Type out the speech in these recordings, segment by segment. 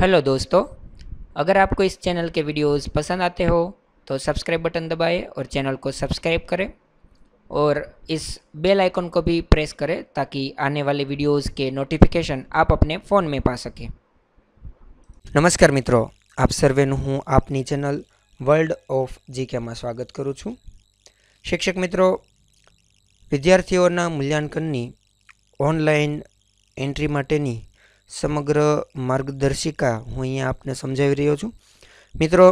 hello दोस्तों अगर आपको इस चैनल के वीडियोस पसंद आते हो तो सब्सक्राइब बटन दबाएं और चैनल को सब्सक्राइब करें और इस बेल आइकन को भी प्रेस करें ताकि आने वाले वीडियोस के नोटिफिकेशन आप अपने फ़ोन में पा सकें नमस्कार मित्रों आप सर्वे હું वर्ल्ड ऑफ વર્લ્ડ ઓફ જીકેમાં સ્વાગત કરું છું શિક્ષક મિત્રો વિદ્યાર્થીઓના મૂલ્યાંકનની ઓનલાઈન એન્ટ્રી માટેની સમગ્ર માર્ગદર્શિકા હું અહીંયા આપને સમજાવી રહ્યો છું મિત્રો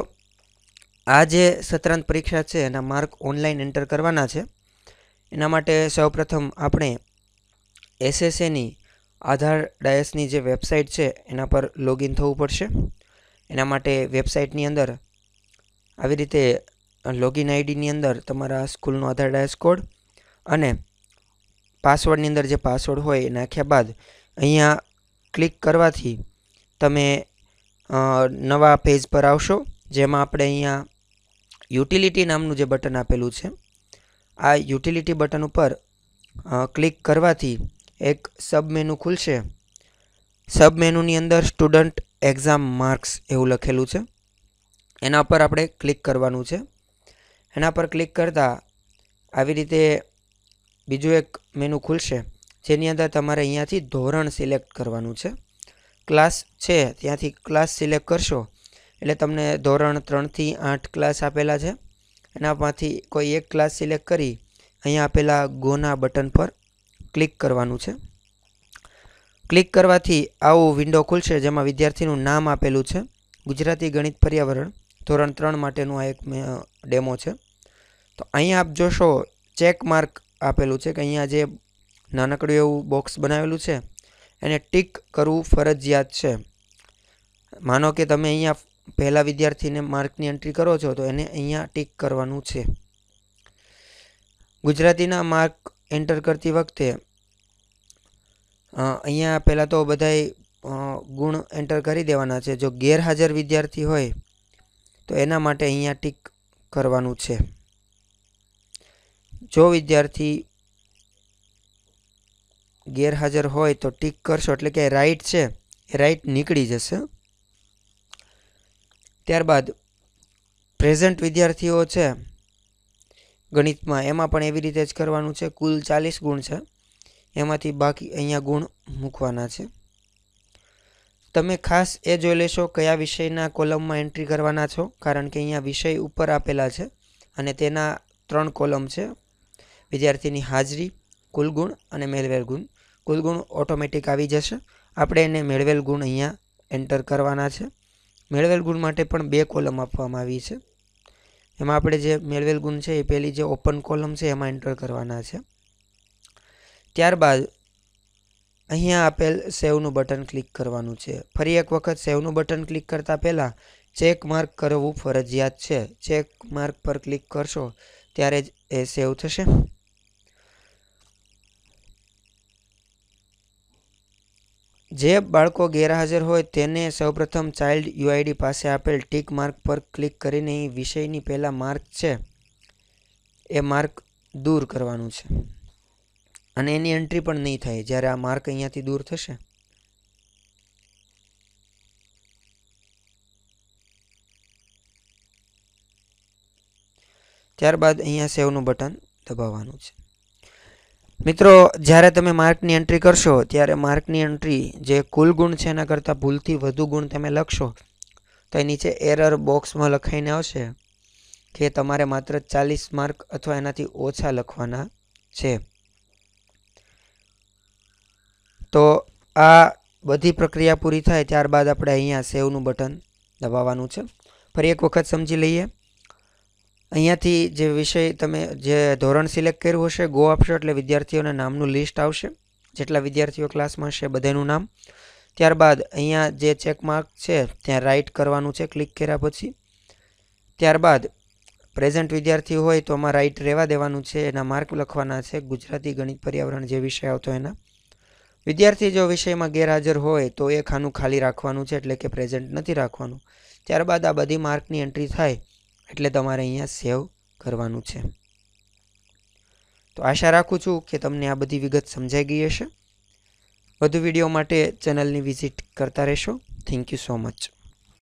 આ જે સત્રાંત પરીક્ષા છે એના માર્ક ઓનલાઈન એન્ટર કરવાના છે એના માટે સૌપ્રથમ આપણે એસએસએની આધાર ડાયસની જે વેબસાઇટ છે એના પર લોગિન થવું પડશે એના માટે વેબસાઇટની અંદર આવી રીતે લોગિન આઈડીની અંદર તમારા સ્કૂલનો આધાર ડાયસ કોડ અને પાસવર્ડની અંદર જે પાસવર્ડ હોય એ નાખ્યા બાદ અહીંયા ક્લિક કરવાથી તમે નવા પેજ પર આવશો જેમાં આપણે અહીંયા યુટિલિટી નામનું જે બટન આપેલું છે આ યુટિલિટી બટન ઉપર ક્લિક કરવાથી એક સબ મેનુ ખુલશે સબ સબમેનુની અંદર સ્ટુડન્ટ એક્ઝામ માર્ક્સ એવું લખેલું છે એના પર આપણે ક્લિક કરવાનું છે એના પર ક્લિક કરતાં આવી રીતે બીજું એક મેનુ ખુલશે જેની અંદર તમારે અહીંયાથી ધોરણ સિલેક્ટ કરવાનું છે ક્લાસ છે ત્યાંથી ક્લાસ સિલેક્ટ કરશો એટલે તમને ધોરણ ત્રણથી આઠ ક્લાસ આપેલા છે એનામાંથી કોઈ એક ક્લાસ સિલેક્ટ કરી અહીંયા આપેલા ગોના બટન પર ક્લિક કરવાનું છે ક્લિક કરવાથી આવું વિન્ડો ખુલશે જેમાં વિદ્યાર્થીનું નામ આપેલું છે ગુજરાતી ગણિત પર્યાવરણ ધોરણ ત્રણ માટેનું આ એક ડેમો છે તો અહીંયા આપ જોશો ચેક માર્ક આપેલું છે કે અહીંયા જે નાનકડું એવું બોક્સ બનાવેલું છે એને ટીક કરવું ફરજિયાત છે માનો કે તમે અહીંયા પહેલાં વિદ્યાર્થીને માર્કની એન્ટ્રી કરો છો તો એને અહીંયા ટીક કરવાનું છે ગુજરાતીના માર્ક એન્ટર કરતી વખતે અહીંયા પહેલાં તો બધાય ગુણ એન્ટર કરી દેવાના છે જો ગેરહાજર વિદ્યાર્થી હોય તો એના માટે અહીંયા ટીક કરવાનું છે જો વિદ્યાર્થી ગેરહાજર હોય તો ટીક કરશો એટલે કે રાઈટ છે એ રાઈટ નીકળી જશે ત્યારબાદ પ્રેઝન્ટ વિદ્યાર્થીઓ છે ગણિતમાં એમાં પણ એવી રીતે જ કરવાનું છે કુલ ચાલીસ ગુણ છે એમાંથી બાકી અહીંયા ગુણ મૂકવાના છે તમે ખાસ એ જોઈ લેશો કયા વિષયના કોલમમાં એન્ટ્રી કરવાના છો કારણ કે અહીંયા વિષય ઉપર આપેલા છે અને તેના ત્રણ કોલમ છે વિદ્યાર્થીની હાજરી કુલ ગુણ અને મેલવેર ગુણ કુલ ગુણ ઓટોમેટિક આવી જશે આપણે એને મેળવેલ ગુણ અહીંયા એન્ટર કરવાના છે મેળવેલ ગુણ માટે પણ બે કોલમ આપવામાં આવી છે એમાં આપણે જે મેળવેલ ગુણ છે એ પહેલી જે ઓપન કોલમ છે એમાં એન્ટર કરવાના છે ત્યારબાદ અહીંયા આપેલ સેવનું બટન ક્લિક કરવાનું છે ફરી એક વખત સેવનું બટન ક્લિક કરતાં પહેલાં ચેક માર્ક કરવું ફરજિયાત છે ચેક માર્ક પર ક્લિક કરશો ત્યારે જ એ સેવ થશે જે બાળકો ગેરહાજર હોય તેને સૌપ્રથમ ચાઇલ્ડ યુઆઈડી પાસે આપેલ ટીક માર્ક પર ક્લિક કરીને એ વિષયની પહેલાં માર્ક છે એ માર્ક દૂર કરવાનું છે અને એની એન્ટ્રી પણ નહીં થાય જ્યારે આ માર્ક અહીંયાથી દૂર થશે ત્યારબાદ અહીંયા સેવનું બટન દબાવવાનું છે મિત્રો જ્યારે તમે માર્કની એન્ટ્રી કરશો ત્યારે માર્કની એન્ટ્રી જે કુલ ગુણ છે એના કરતાં ભૂલથી વધુ ગુણ તમે લખશો તો એ નીચે એરર બોક્સમાં લખાઈને આવશે કે તમારે માત્ર ચાલીસ માર્ક અથવા એનાથી ઓછા લખવાના છે તો આ બધી પ્રક્રિયા પૂરી થાય ત્યારબાદ આપણે અહીંયા સેવનું બટન દબાવવાનું છે ફરી એક વખત સમજી લઈએ અહીંયાથી જે વિષય તમે જે ધોરણ સિલેક્ટ કર્યું હશે ગો આપશો એટલે વિદ્યાર્થીઓના નામનું લિસ્ટ આવશે જેટલા વિદ્યાર્થીઓ ક્લાસમાં હશે બધાનું નામ ત્યારબાદ અહીંયા જે ચેકમાર્ક છે ત્યાં રાઇટ કરવાનું છે ક્લિક કર્યા પછી ત્યારબાદ પ્રેઝન્ટ વિદ્યાર્થી હોય તો આમાં રાઇટ રહેવા દેવાનું છે એના માર્ક લખવાના છે ગુજરાતી ગણિત પર્યાવરણ જે વિષય આવતો એના વિદ્યાર્થી જો વિષયમાં ગેરહાજર હોય તો એ ખાનું ખાલી રાખવાનું છે એટલે કે પ્રેઝન્ટ નથી રાખવાનું ત્યારબાદ આ બધી માર્કની એન્ટ્રી થાય એટલે તમારે અહીંયા સેવ કરવાનું છે તો આશા રાખું છું કે તમને આ બધી વિગત સમજાઈ ગઈ હશે વધુ વિડીયો માટે ચેનલની વિઝિટ કરતા રહેશો થેન્ક યુ સો મચ